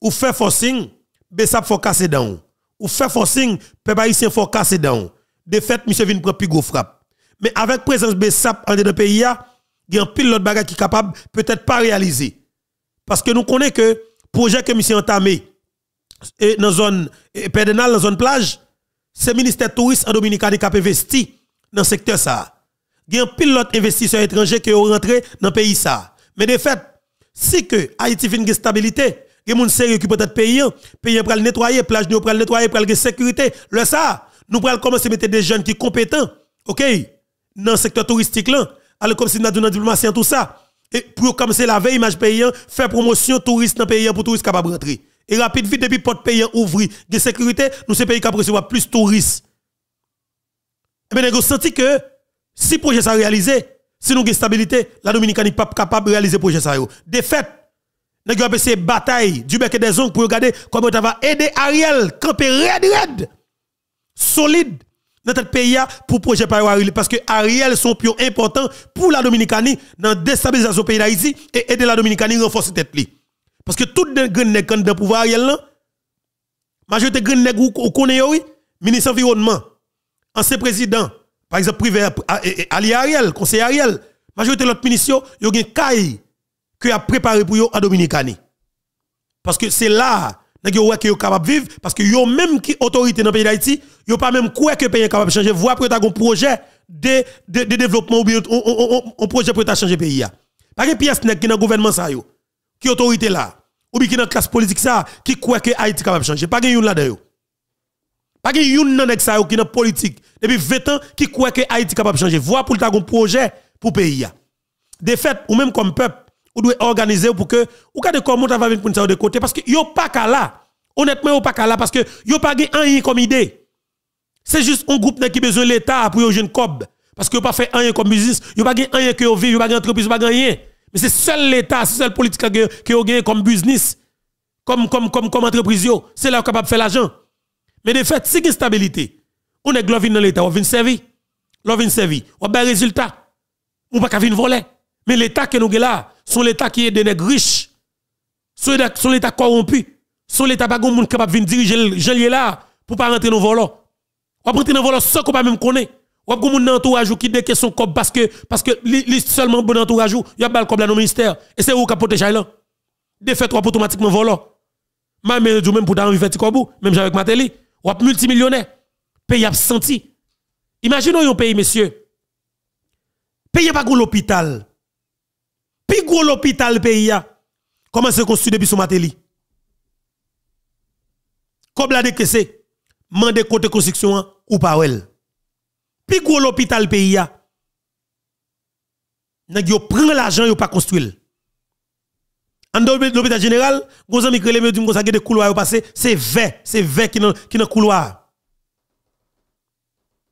ou fait forcing, Bessap faut casser dans. Ou fait forcing, peuple faut casser dans. De fait, M. vient prendre plus gros frappe. Mais avec présence Bessap en dedans pays, il y a un pile d'autres bagage qui est capable peut-être pas réaliser. Parce que nous connaissons que projet que monsieur entamé dans e, la zone pédénale, dans zone plage, c'est ministère touriste en Dominicaine qui a investi dans le secteur ça. Il y a un pile d'autres investisseur étranger qui ont rentré dans le pays ça. Mais de fait, si que Haïti vient de stabilité, gen moun sérieux qui peut être pays, Pays pour le nettoyer, plage nous pour nettoyer, pour la sécurité. Le ça, nous pour commencer à mettre des jeunes qui sont compétents, OK, dans le secteur touristique là, alors comme si nous avons diplomatie en tout ça. Et pour commencer la veille image payant, faire promotion touriste dans pays pour touristes capable rentrer. Et rapide vite depuis porte pays ouvri, de sécurité, nous sommes pays qui recevoir plus de touristes. Et eh bien, nous senti que si le projet ça réalisé, si nous avons stabilité, la Dominicaine n'est pas capable de réaliser le projet ça. De fait, nous avons ces bataille du bec et des ongles pour regarder comment on va aider Ariel, camper red, red, solide dans notre pays pour projet Ariel. Parce que Ariel sont pion important pour la Dominicanie dans la déstabilisation du pays d'Haïti et aider la Dominicanie à renforcer tête. Parce que tout le monde est de pouvoir Ariel, la majorité de gens qui connaît, oui, ministre environnement, ancien président, par exemple, privé, Ali Ariel, conseiller Ariel, majorité de l'autre ministre, il y a un que a préparé pour eux en Dominicani. Parce que c'est là que vous êtes capable de vivre, parce que vous même qui autorité dans le pays d'Haïti, vous pas même quoi que le pays est capable de changer. Vous avez un projet de, de, de développement ou un projet pour changer le pays. Pas que pièce qui est dans le gouvernement, qui qui autorité là, ou bien qui est dans la classe politique, ça, qui croit que Haïti est capable de changer. Pas que vous là-dedans. Pas que vous nan qui yo dans la politique depuis 20 ans qui croit que Haïti est capable de changer. Vous pour un projet pour le pays. De fait, ou même comme peuple, ou doit organiser pour que, ou quand comment va venir pour nous de côté, parce que yo pas qu'à là. Honnêtement, yo pas qu'à là, parce que yo pas rien comme idée. C'est juste un groupe qui besoin l'État pour yon jeune cob. Parce que yo pas fait rien comme business, yo pas rien que yo vivre, yo pas entreprise, yo pas rien. Mais c'est seul l'État, c'est seul politique qui yo fait comme business, comme, comme, comme, comme entreprise C'est là capable de faire l'argent. Mais de fait, c'est une stabilité. On est glovin dans l'État, on vient servir. L'on vient servir. On a bien résultat. On pas venir voler. Mais l'État qui nous est là, sont l'État qui est des nègres riches, sont l'État corrompu, sont l'État pas de monde capable de diriger le là pour pas rentrer dans le volant. On rentrer dans le volant sans qu'on pas même connaît. Ou avez un entourage qui dès son cop parce que parce que seulement bon entourage ou y a bal comme dans ministère et c'est où qu'a protéger là. fait automatiquement volant. Ma mère même pour t'en vivre même avec télé. ou multimillionnaire. Pays a Imaginons un pays messieurs. Pays pas l'hôpital Pi gros l'hôpital pays a commencé construit depuis son matéli. Comme la décaissé, mandé côté construction ou pas elle. Plus l'hôpital pays a n'a yo prend l'argent yo pas construit En l'hôpital général, vous ami krele me dit que sa de couloir yo c'est vrai, c'est vrai qui nan qui dans couloir.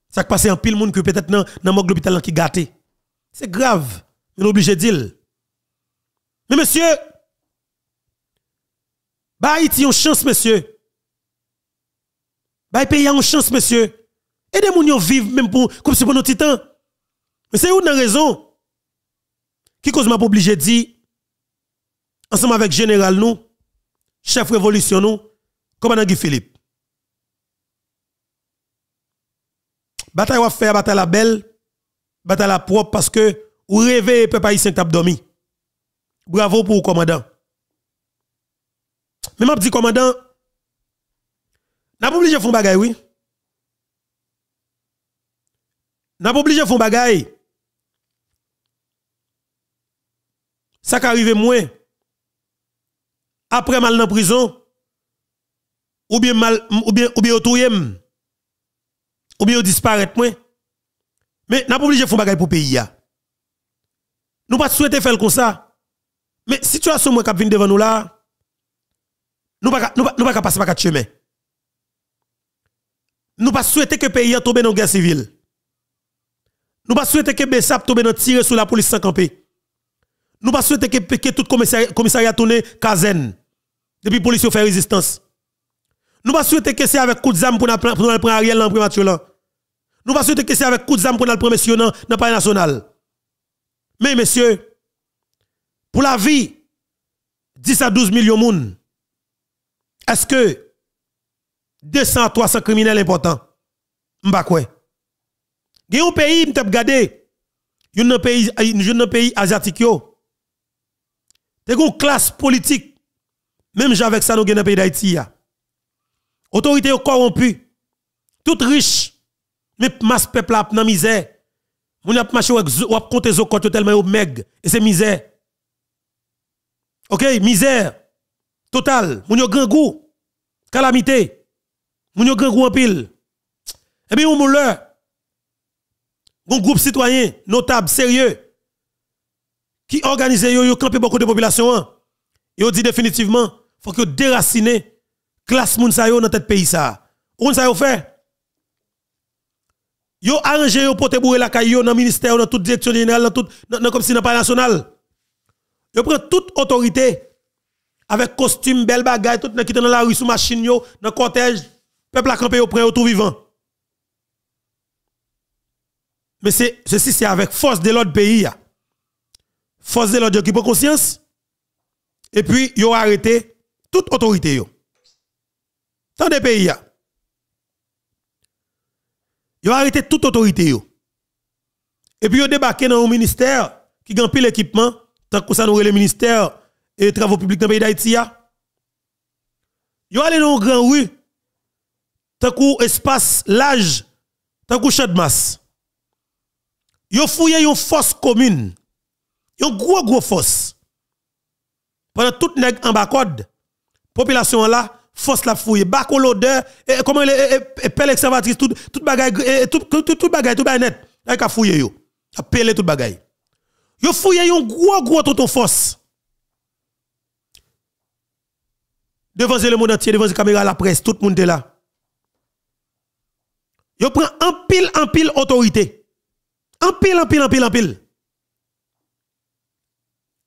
Ça passe passé en pile monde que peut-être dans nan l'hôpital qui gâté. C'est grave, est obligé de dire. Mais monsieur, bah a une chance, monsieur. Bah pays une chance, monsieur. Et des gens vivent même pour, comme si pour nos titans. Mais c'est une raison qui cause m'a obligé de dire, ensemble avec général nous, chef révolution nous, commandant Guy Philippe. Bataille va faire bataille la belle, bataille la propre parce que vous rêvez pas y s'en dormi. Bravo pour le commandant. Mais m'a dis commandant, n'a pas obligé de faire choses. oui. N'a pas obligé de faire choses. Ça qui arrive moins. Après mal dans prison, ou bien mal, ou bien, ou bien ou ou bien disparaître moins. Mais n'a pas obligé de faire choses pour le pays. Nous pas souhaiter faire comme ça. Mais situation moi qui vient devant nous là, nous ne pouvons pas passer par quatre chemins. Nous ne pas souhaiter que pays tombe dans guerre civile. Nous ne pas souhaiter que Bessap tombe dans tirer sur la police sans camper. Nous pas souhaiter que, que tout commissariat, commissariat tourne caserne depuis police fait résistance. Nous ne pas souhaiter que c'est avec coup de zam pour nous prendre Ariel en primature là. Nous pas souhaiter que c'est avec coup de pour nous prendre monsieur dans le national. Mais messieurs, pour la vie 10 à 12 millions de monde. Est-ce que 200 à 300 criminels importants m'bakwe? quoi a un pays m't'a regarder, un pays pays asiatique yo. a une classe politique même avec ça nous dans un pays d'Haïti Autorité corrompue, tout riche, mais masse peuple dans la misère. Moun y a marché ou compter zo tellement yo meg et c'est misère. OK, misère totale, moun yo grand goût, calamité, moun yo grand goût en pile. Et eh bien on moule. Un groupe citoyen notable, sérieux qui organise yo yo beaucoup de population hein. Yo dit définitivement faut que déraciner classe moun sa yo dans tête pays ça. On sa yo fait Yo arrangé yo pote boue la caillou dans ministère dans toute direction générale dans toute comme si dans pas national. Yo prend toute autorité avec costume, belle bagaille, tout le qui dans la rue sous machine yo, dans cortège, peuple a campé au prend tout vivant. Mais ceci c'est avec force de l'autre pays Force de l'autre qui prend conscience et puis yo arrêté toute autorité yo. Dans des pays Ils Yo arrêté toute autorité Et puis yo débarqué dans un ministère qui gagne l'équipement tant que ça nous le ministère et travaux publics dans le pays d'Haïti yo allez dans une grand rue tant que espace large tant que de masse yo fouillez une force commune une gros gros force pendant tout nèg en bas code population là force la fouille bac l'odeur et comment les pelle tout tout bagay, tout tout tout bagaille tout net avec a yo a tout Yo fouye un gros gros toto force. Devant le monde entier, devant la caméra, la presse, tout le monde est là. Yo prend un pile, un pile autorité. Un pile, un pile, un pile, un pile.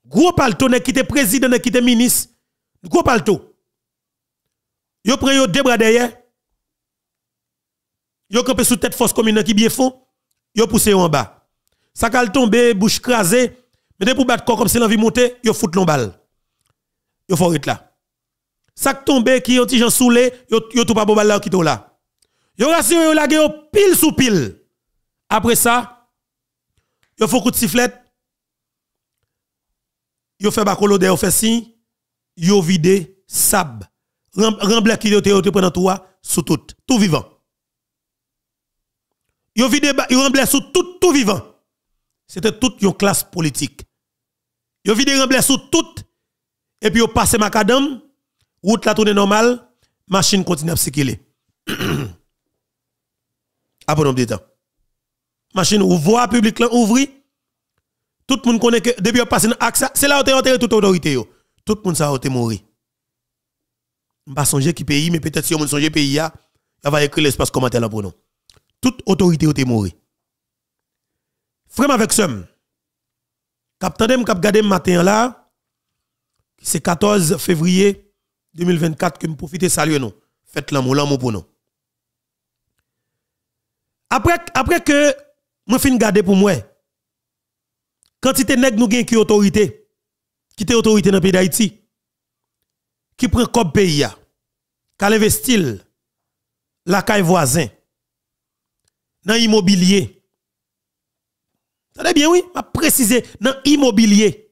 Gros palto, ne quitte président, ne quitte ministre. Gros palto. Yo prend yo deux bras derrière. Yo campé sous tête force commune qui bien fond. Yo poussez en bas. Ça cal tomber, bouche crasée. Mais pour battre comme si l'envie monter, yo fout l'on balle. Yo faut là. Ça tomber qui yon tijan soulé, yo, yo tout pas bon balle qui tout là. Yo rassure yo lage au pile sous pile. Après ça, yo faut coup de sifflet. Yo fait bakolo de yo fait signe, yo vide sab. Remble qui yo te yo te prend toi sous tout, tout vivant. Yo vide yo remble sous tout tout vivant c'était toute une classe politique. Yo vide remblé sous tout, et puis yo passé macadam, route la tournée normale, machine continue à circuler. Après nombre de temps. Machine ou voie publique ouvri, tout le monde connaît que depuis yo passé passé c'est là où t'es enterré toute autorité Tout le monde ça été mort. pas songer qui pays, mais peut-être si on songe pays on va écrire l'espace commentaire là pour nous. Toute autorité a été mort. Frère avec somme. Cap je cap matin là c'est 14 février 2024 que me de saluer nous. Faites l'amour l'amour pour nous. Après après que moi fin garder pour moi. quand Quantité nèg nous gain qui autorité qui était autorité dans le pays d'Haïti qui prend le pays a qu'à dans la caille voisin dans immobilier Attendez bien, oui, m'a précisé dans immobilier.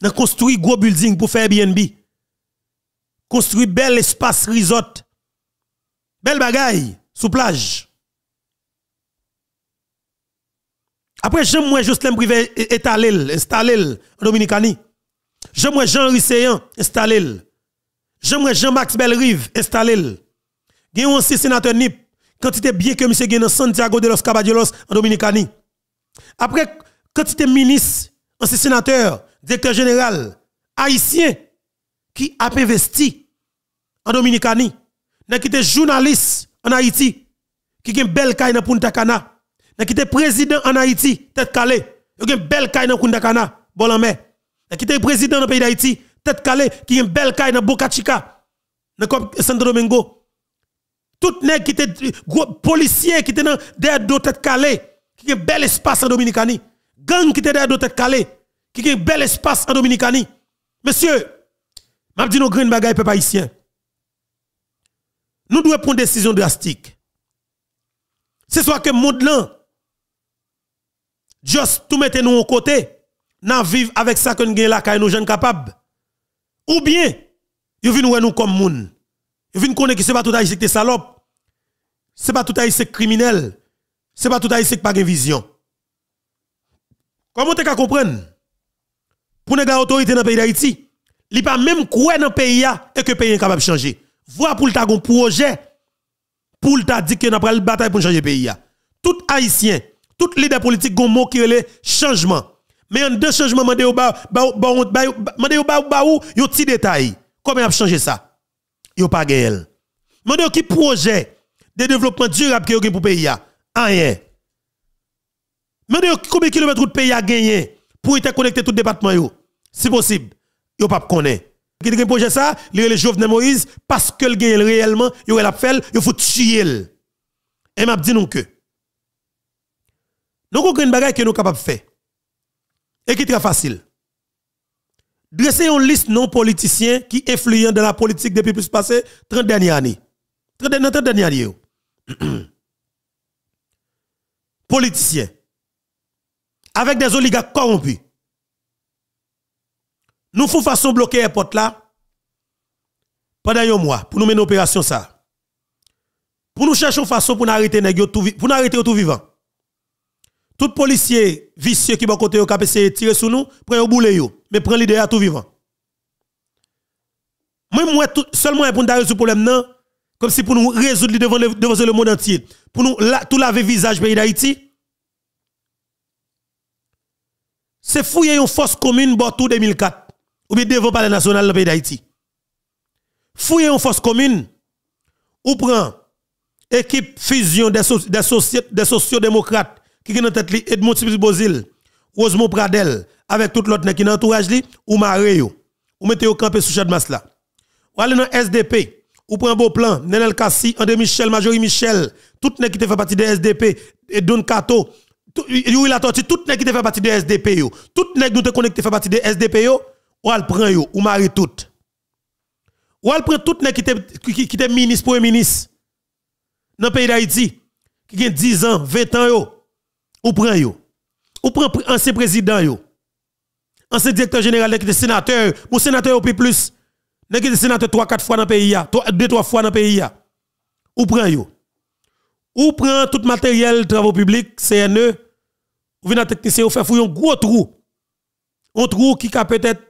Dans construit gros building pour faire Airbnb. un bel espace resort. Belle bagaille sous plage. Après, j'aime moi Jocelyn Privé étaler, installer en Dominicani. J'aime moi Jean Risséan installer. J'aime moi Jean-Max Belrive, installer. Gagne aussi sénateur NIP. Quantité bien que monsieur gagne dans Santiago de los Caballeros en Dominicani. Après, quand tu es ministre, ancien sénateur, directeur général, haïtien, qui a investi en Dominicanie, qui était journaliste en Haïti, qui a une belle caille dans Punta Cana, qui était président en Haïti, tête calée, qui a une belle caille dans Punta Cana, bon en qui président dans le pays d'Haïti, tête calée, qui a une belle caille dans Boca Chica, dans Santo Domingo. Tout nèg qui était policier qui était dans des dos tête calée qui est bel espace en Dominicanie. Gang qui était derrière tête calée, qui est bel espace en Dominicanie. Monsieur, m'a dit nos grandes pas peuple haïtien. Nous devons prendre des décisions drastiques. C'est soit que monde juste tout mettez nous en côté, nous vivre avec ça que nous avons là, nous sommes capables. Ou bien, Vous venez nous comme monde. venez nous connaître que ce n'est pas tout à qui salope. Ce n'est pas tout haïtien criminel. Ce n'est pas tout haïtien qui pas de vision. Comment tu peux comprendre Pour les autorité dans le pays d'Haïti, il pas même quoi dans le pays et que le pays est capable de changer. Voilà pour le un projet pour le dire que nous une bataille pour changer le pays. Tout haïtien, tout leader politique gon mot qui est changement. Mais en deux changements, mandé au ba mandé ba ou yo petit détail. Comment a changer ça Yo pas y a qui projet de développement durable que est pour pays rien. Ah, Maintenant, combien de kilomètres de pays a gagné pour connecté tout le département yo? Si possible, yo pas connaît. Qui a projet ça, le Jovenel Moïse parce que le gagne réellement, yo l'a fait, il faut tuer. Et m'a dit nous que nous une bagaille que nous capable de faire. Et qui est très facile. Dresser une liste non politicien qui influent dans la politique depuis plus de 30 dernières années. 30 dernières années. politiciens, avec des oligarques corrompus, nous faisons façon bloquer les portes là pendant un mois pour nous mener une opération ça. Pour nous chercher une façon pour nous arrêter les pour nous arrêter tout vivant. Tout policier vicieux qui va côté au KPC tirer sur nous, prend au boulet mais prend l'idée à tout vivant. Moi, moi seulement pour nous résoudre le problème non, comme si pour nous résoudre devant le, devant le monde entier, pour nous laver tout laver visage pays d'Haïti. C'est fouiller une force commune tout 2004 ou bien devant le national le pays d'Haïti. Fouiller une force commune ou prend équipe fusion des, des, des sociodémocrates qui sont en tête Edmond Bozil, Rosemont Pradel, avec tout l'autre qui est entourage l'entourage, ou Maréo. Ou mettez au campé sous chat masse là. Ou allez dans SDP ou prend beau plan, Nenel Kassi, André Michel, Majorie Michel, tout monde qui te fait partie de SDP, et Don Kato, Yuri la monde tout qui te fait partie de SDP yo, tout qui qui te fait partie de SDP yo, ou al prend yo, ou marie tout. Ou al prend tout le qui te qui te ministre premier ministre dans le pays d'Haïti qui a 10 ans, 20 ans yo, ou prend yo. Ou prend ancien président yo. Ancien directeur général qui est sénateur, ou sénateur ou plus nèg qui sénateur 3 4 fois dans le pays 2 3 fois dans le pays vous Ou prend yo. Ou prend tout matériel travaux publics CNE ou vient technicien ou fait fouiller un gros trou. Un trou qui a peut-être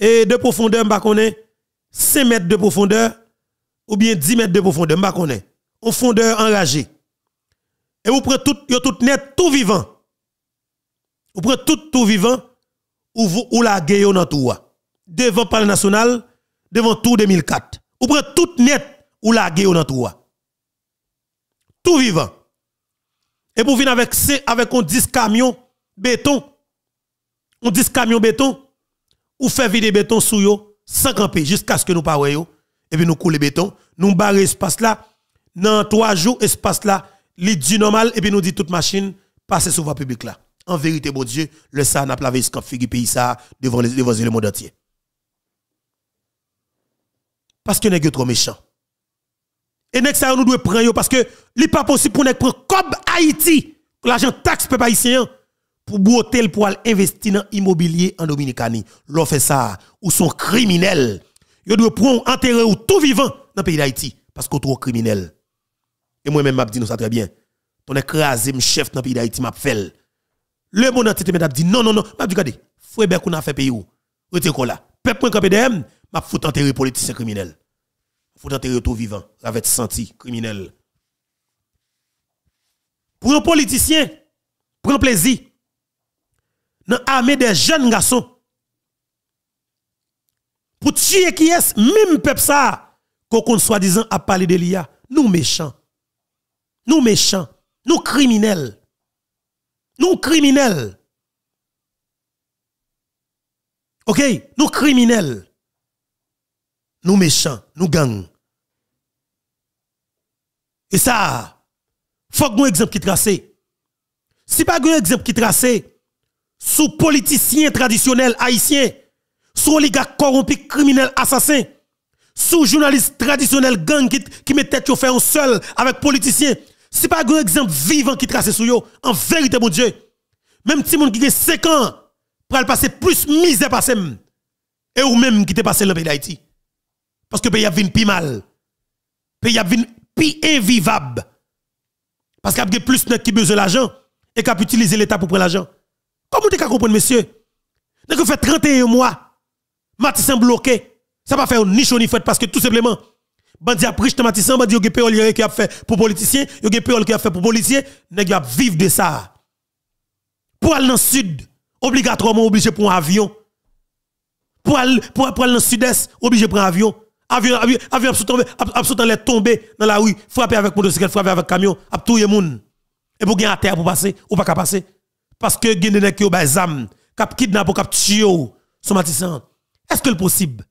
de profondeur m'pa konnen 5 mètres de profondeur ou bien 10 mètres de profondeur m'pa konnen. Un fondeur enragé. Et vous prenez tout, yo tout net, tout vivant. Vous prenez tout, tout vivant, ou vous, ou la gueule dans tout devant Palais national, devant tout 2004. Ou prend tout net ou la gueule dans tout. Tout vivant. Et pour venir avec, avec un 10 camions béton, un 10 camions béton, ou faire vider béton sous yo, sans camper, jusqu'à ce que nous parions Et puis nous coulons béton, nous barrer espace là. Dans trois jours, espace là, lit du normal, et puis nous dit toute machine, Passez sous voie publique là. En vérité, bon Dieu, le ça n'a pas lavé ce pays ça devant devant le monde entier parce que nèg trop méchant. Et nèg ça nous doit prendre parce que n'est pas possible pour nèg prendre comme Haïti, l'argent taxe peuple haïtien hein, pour boiter pour investir dans immobilier en Dominicanie. L'on fait ça ou sont criminels. Yo doit prendre enterrer ou tout vivant dans le pays d'Haïti parce qu'on trop criminels. Et moi-même m'a dit nous ça très bien. Ton écrasé chef dans le pays d'Haïti m'a Le monde entier m'a dit non non non, m'a dit regardez, frère qu'on a fait pays où. quoi là. Peuple m'a faut enterrer politicien criminel. Faut enterrer tout vivant avec senti criminel. Pour un politicien, prend plaisir dans armée des jeunes garçons. Pour tuer qui est même peuple ça qu'on soi-disant à parler de l'IA, nous méchants. Nous méchants, nous criminels. Nous criminels. OK, nous criminels nous méchants, nous gangs. Et ça, faut que nous exemple qui tracé. Si pas un exemple qui tracé, sous politiciens traditionnels haïtiens, sous oligarques corrompus, criminels, assassins, sous journalistes traditionnels gangs qui, qui mettent tête au fer seul avec politiciens, si pas un exemple vivant qui tracé sous yo, en vérité, mon Dieu, même si monde qui a 5 ans, pour passer plus misère passer, et ou même qui te passé le pays d'Haïti. Parce que le pays a vint plus mal. Le pays a vint plus invivable. Parce qu'il y a plus de qui besoin l'argent et qui a utilisé l'État pour prendre l'argent. Comment vous comprendre, monsieur? Vous fait 31 mois, Matissan bloqué. Ça va faire ni chaud ni fête parce que tout simplement, bandi a priche Matissan, bandi a qui a fait pour politiciens, a qui a fait pour policiers, y a vivre de ça. Pour aller dans le sud, obligatoirement obligé pour un avion. Pour aller, pour, aller dans le sud-est, obligé pour un avion avion, avion, avion, absolument les tomber dans la rue, frappé avec motocyclette, frappé avec camion, a tout le monde. Et pour gagner à terre pour passer, ou pas passer. Parce que gagner des qui ont des âmes, qui kidnappent ou qui somatisant Est-ce que le possible?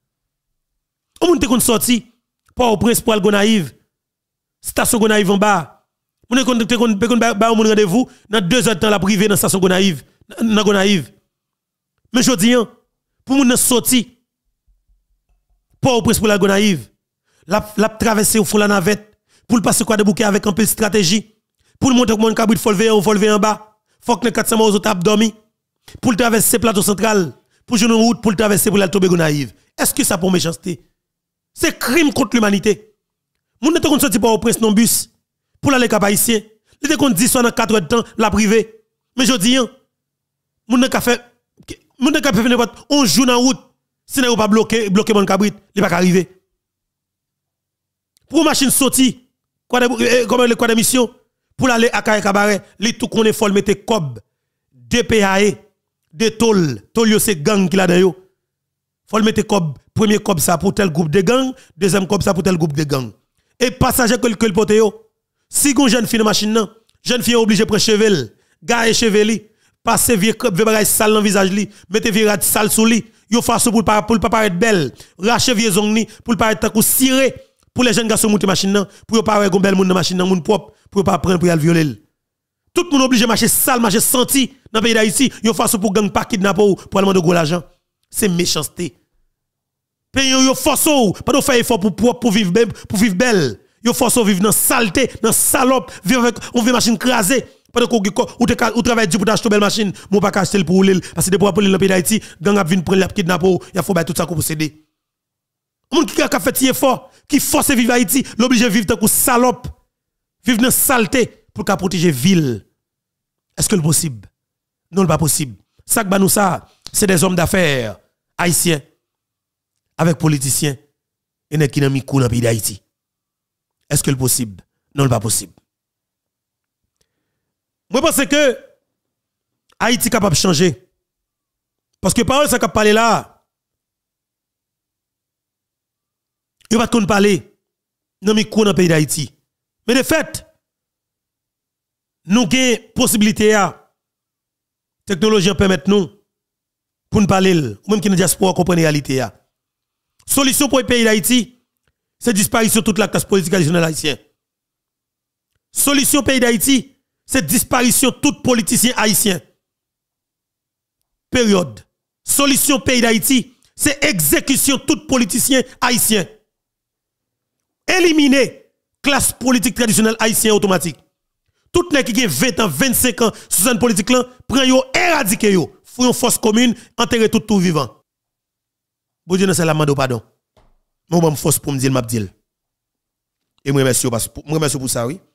On monte qu'on sorti, pas au prince pour aller naïve, station gonaïve en bas. On est qu'on on rendez-vous, dans deux heures de temps, la privée dans station naïve, dans naïve. Mais je dis, hein, pour nous sorti, pas au presse pour la gonaïve. La, la traversée au fond la navette. Pour le passer quoi de bouquet avec un peu de stratégie. Pour le monter que mon cabrit faut lever en en bas. Faut que les 400 autres autres dormi. Pour le traverser plateau central. Pour jouer une route pour le traverser pour la tomber gonaïve. Est-ce que ça pour méchanceté? C'est crime contre l'humanité. Moun ne qu'on sorti pas au prince non bus. Pour aller cap haïtien. Il était qu'on dit quatre dans 4 heures de temps, la privée. Mais je dis, hein, ne n'a fait, faire, ne n'a qu'à faire n'importe, on joue dans route. Si vous pas bloqué, bloqué mon cabrit, il pas arriver. Pour machine sortie, quoi le eh, eh, quoi de mission pour aller à Kaye cabaret, li tout qu'on est folle mettez cob, DPAE, de tol, tol yo c'est gang qui Faut dedans. Folle mettez cob, premier cob ça pour tel groupe de gang, deuxième cob ça pour tel groupe de gang. Et passager que le pote yo. Si gon jeune fille machine nan, jeune fille obligé prendre chevel, gars et cheveli, passer vieux vieux bagage sale dans visage li, mettez virade sale sous lui yo façon pour pas pour pas paraître belle rache vieux zongni pour être comme ciré pour les jeunes garçons monter machine pour yo paraître belle moun dans machine moun propre pour pas prendre pour y violer tout le monde obligé marcher sale marcher senti dans le pays d'Haïti yo façon pour gang pas kidnapper pour demander gros l'argent c'est méchanceté pays yo force pas faire effort pour propre pour vivre pour vivre belle yo force vivre dans saleté dans salope vivre avec on vit machine crasée pendant que vous travaillez pour acheter belle machine, vous pas acheter pour pour Parce que avez pour le pays d'Haïti, gang a venu prendre la kidnapper, il faut tout ça pour Les Moun qui a fait effort, qui force vivre Haïti, à vivre dans une salope, vivre dans saleté pour protéger la ville. Est-ce que c'est possible? Non, le pas possible. Ça que nous ça, c'est des hommes d'affaires haïtiens avec politiciens et qui n'ont mis coup dans le pays d'Haïti. Est-ce que c'est possible? Non, le pas possible. Moi, je pense que Haïti est capable de changer. Parce que parole, ça qu'a parlé là. Il va pas parler dans micro dans le pays d'Haïti. Mais de fait, nous avons possibilité à technologie permettre nous pour nous parler, même qui nous diaspora comprendre la réalité. Solution pour le pays d'Haïti, c'est disparition de toute la classe politique nationale haïtienne. Solution pays d'Haïti, c'est disparition de les politicien haïtien. Période. Solution pays d'Haïti, c'est exécution tout politicien haïtien. Éliminer classe politique traditionnelle haïtienne automatique. Tout ce qui a 20 ans, 25 ans, sous 60 politique là, prend yo éradiquer yo, font une force commune, enterrer tout tout vivant. Bon Dieu, c'est la mando pardon. Moi, je force pour me dire, je Et moi, remercie pour ça, oui.